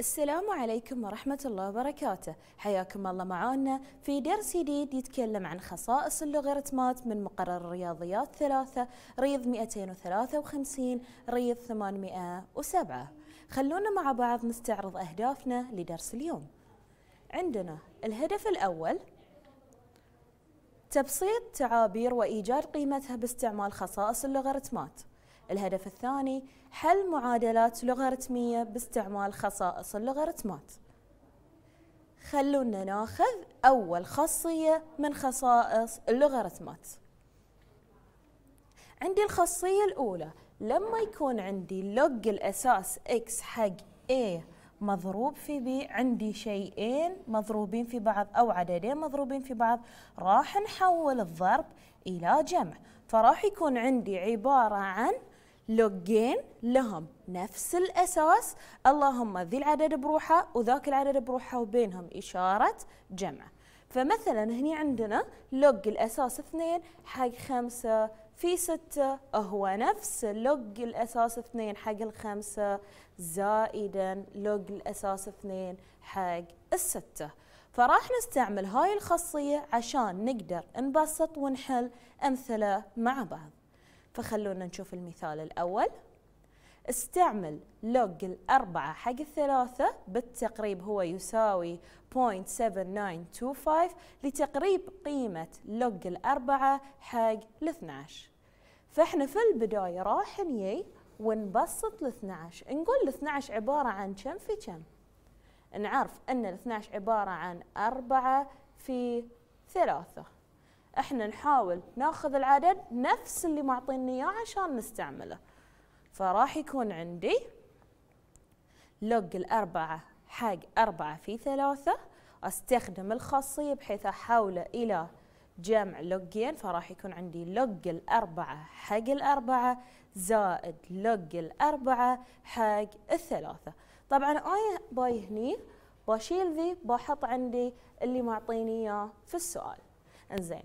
السلام عليكم ورحمة الله وبركاته حياكم الله معانا في درس جديد يتكلم عن خصائص اللوغاريتمات من مقرر الرياضيات ثلاثة ريض 253 ريض 807 خلونا مع بعض نستعرض أهدافنا لدرس اليوم عندنا الهدف الأول تبسيط تعابير وإيجاد قيمتها باستعمال خصائص اللوغاريتمات الهدف الثاني حل معادلات لوغاريتمية باستعمال خصائص اللوغاريتمات خلونا ناخذ أول خاصية من خصائص اللوغاريتمات عندي الخاصية الأولى لما يكون عندي لوج الأساس x حق A مضروب في B عندي شيئين مضروبين في بعض أو عددين مضروبين في بعض راح نحول الضرب إلى جمع فراح يكون عندي عبارة عن لوجين لهم نفس الأساس اللهم ذي العدد بروحه وذاك العدد بروحه وبينهم إشارة جمع فمثلا هني عندنا لوج الأساس اثنين حق خمسة في ستة هو نفس لوج الأساس اثنين حق الخمسة زائدا لوج الأساس اثنين حق الستة فراح نستعمل هاي الخاصية عشان نقدر نبسط ونحل أمثلة مع بعض فخلونا نشوف المثال الأول استعمل لوج الأربعة حق الثلاثة بالتقريب هو يساوي 0.7925 لتقريب قيمة لوج الأربعة حق الاثناش فإحنا في البداية راح نيي ونبسط الاثناش نقول الاثناش عبارة عن كم في كم نعرف أن الاثناش عبارة عن أربعة في ثلاثة احنا نحاول ناخذ العدد نفس اللي معطيني اياه عشان نستعمله فراح يكون عندي لوج الأربعة حق أربعة في ثلاثة أستخدم الخاصية بحيث أحوله إلى جمع لوجين فراح يكون عندي لوج الأربعة حق الأربعة زائد لوج الأربعة حق الثلاثة طبعا أنا باي هني بشيل ذي بحط عندي اللي معطيني إياه في السؤال انزين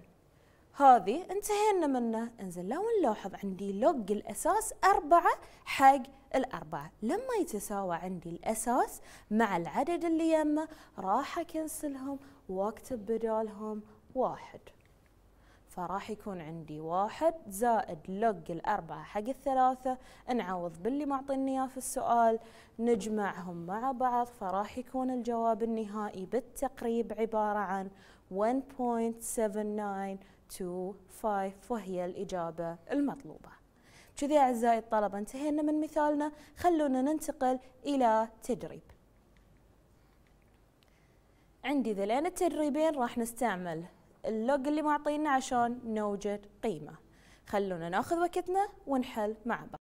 هذه انتهينا منه انزين لو نلاحظ عندي لوج الاساس أربعة حق الأربعة لما يتساوى عندي الأساس مع العدد اللي يمه راح أكنسلهم وأكتب بدالهم واحد فراح يكون عندي واحد زائد لوج الأربعة حق الثلاثة نعوض باللي معطيني إياه في السؤال نجمعهم مع بعض فراح يكون الجواب النهائي بالتقريب عبارة عن 1.79 2 5 وهي الإجابة المطلوبة كذي أعزائي الطلبة انتهينا من مثالنا خلونا ننتقل إلى تدريب عندي ذلين التدريبين راح نستعمل اللوج اللي معطينا عشان نوجد قيمة خلونا ناخذ وقتنا ونحل مع بعض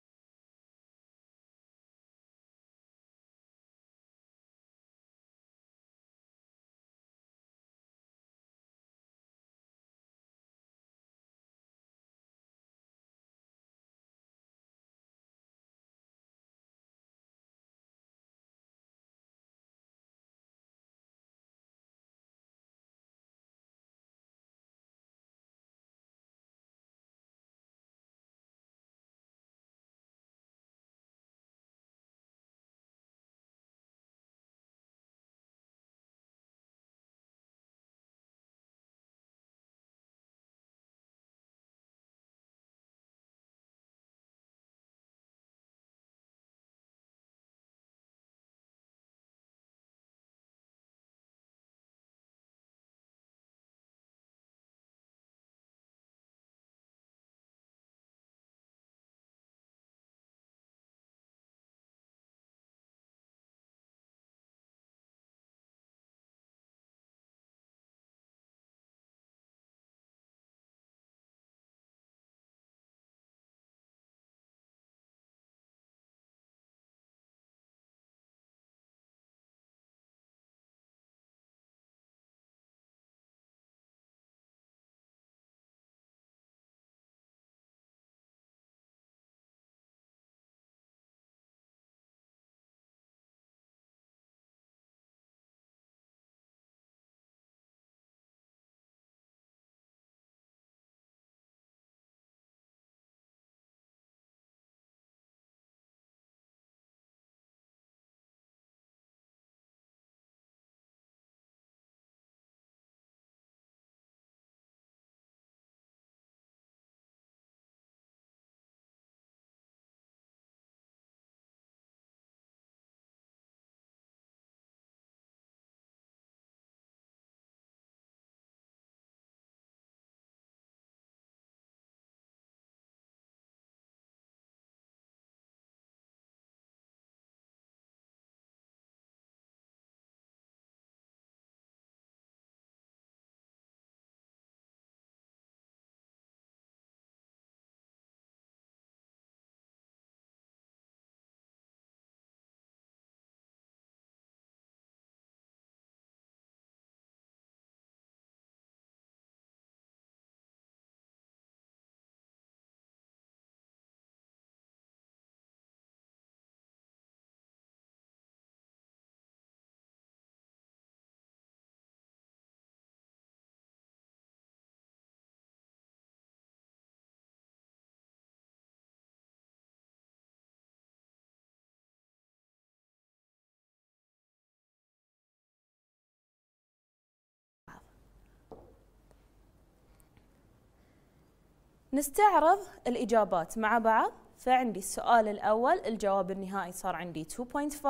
نستعرض الإجابات مع بعض فعندي السؤال الأول الجواب النهائي صار عندي 2.5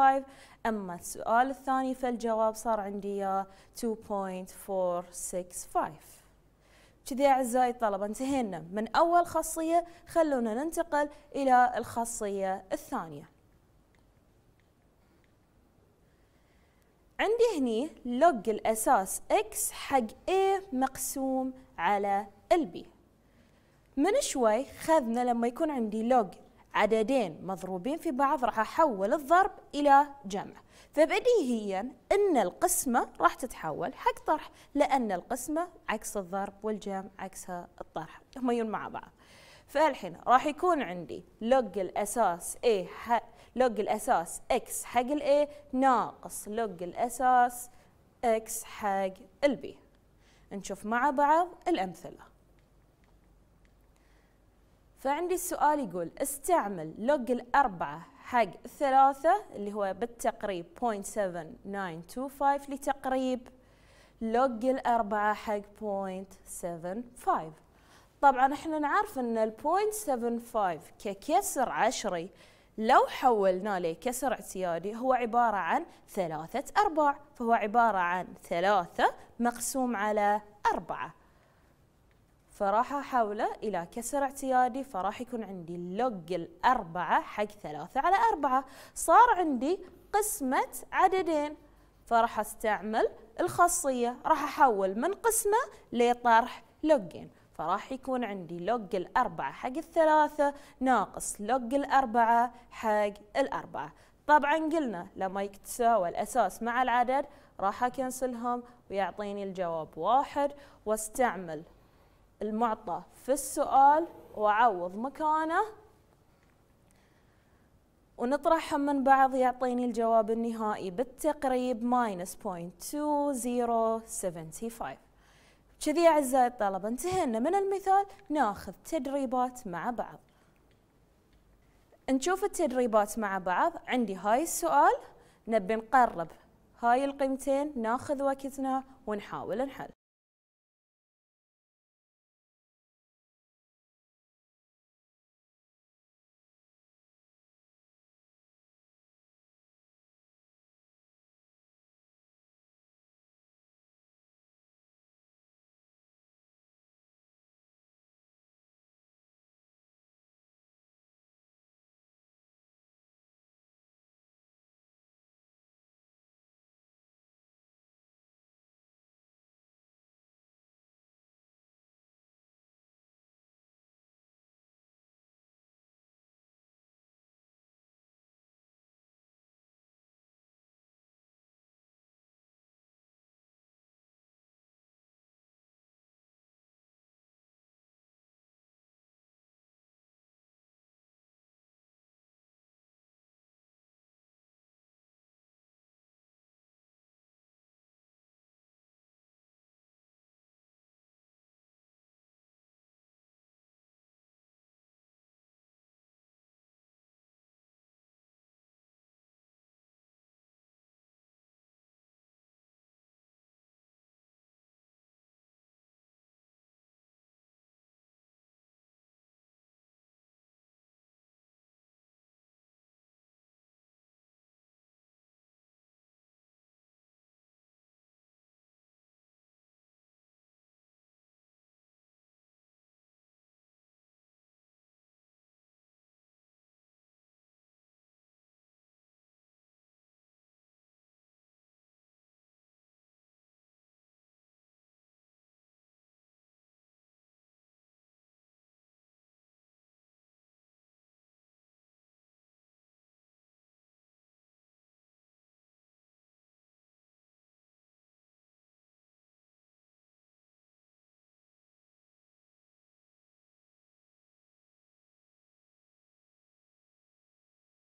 أما السؤال الثاني فالجواب صار عندي 2.465 كذي أعزائي الطلبة انتهينا من أول خاصية خلونا ننتقل إلى الخاصية الثانية عندي هني لوج الأساس x حق A مقسوم على البي من شوي خذنا لما يكون عندي لوج عددين مضروبين في بعض راح أحول الضرب إلى جمع فبديهيا أن القسمة راح تتحول حق طرح لأن القسمة عكس الضرب والجمع عكس الطرح هم مع بعض فالحين راح يكون عندي لوج الأساس اي لوج الأساس اكس حق الاي ناقص لوج الأساس اكس حق البي نشوف مع بعض الأمثلة فعندي السؤال يقول استعمل لوج الأربعة حق الثلاثة اللي هو بالتقريب 0.7925 لتقريب لوج الأربعة حق 0.75 طبعا احنا نعرف ان ال 0.75 ككسر عشري لو حولناه لكسر اعتيادي هو عبارة عن ثلاثة أرباع فهو عبارة عن ثلاثة مقسوم على أربعة فراح احوله الى كسر اعتيادي فراح يكون عندي لوج الاربعه حق ثلاثه على اربعه صار عندي قسمه عددين فراح استعمل الخاصيه راح احول من قسمه لطرح لوجين فراح يكون عندي لوج الأربعة حق الثلاثة ناقص لوج الأربعة حق الأربعة طبعا قلنا لما يتساوى الأساس مع العدد راح أكنسلهم ويعطيني الجواب واحد واستعمل المعطى في السؤال وأعوض مكانه ونطرحهم من بعض يعطيني الجواب النهائي بالتقريب ماينس بوينت 2075 كذي أعزائي الطلبة انتهينا من المثال ناخذ تدريبات مع بعض نشوف التدريبات مع بعض عندي هاي السؤال نبي نقرب هاي القيمتين ناخذ وقتنا ونحاول نحل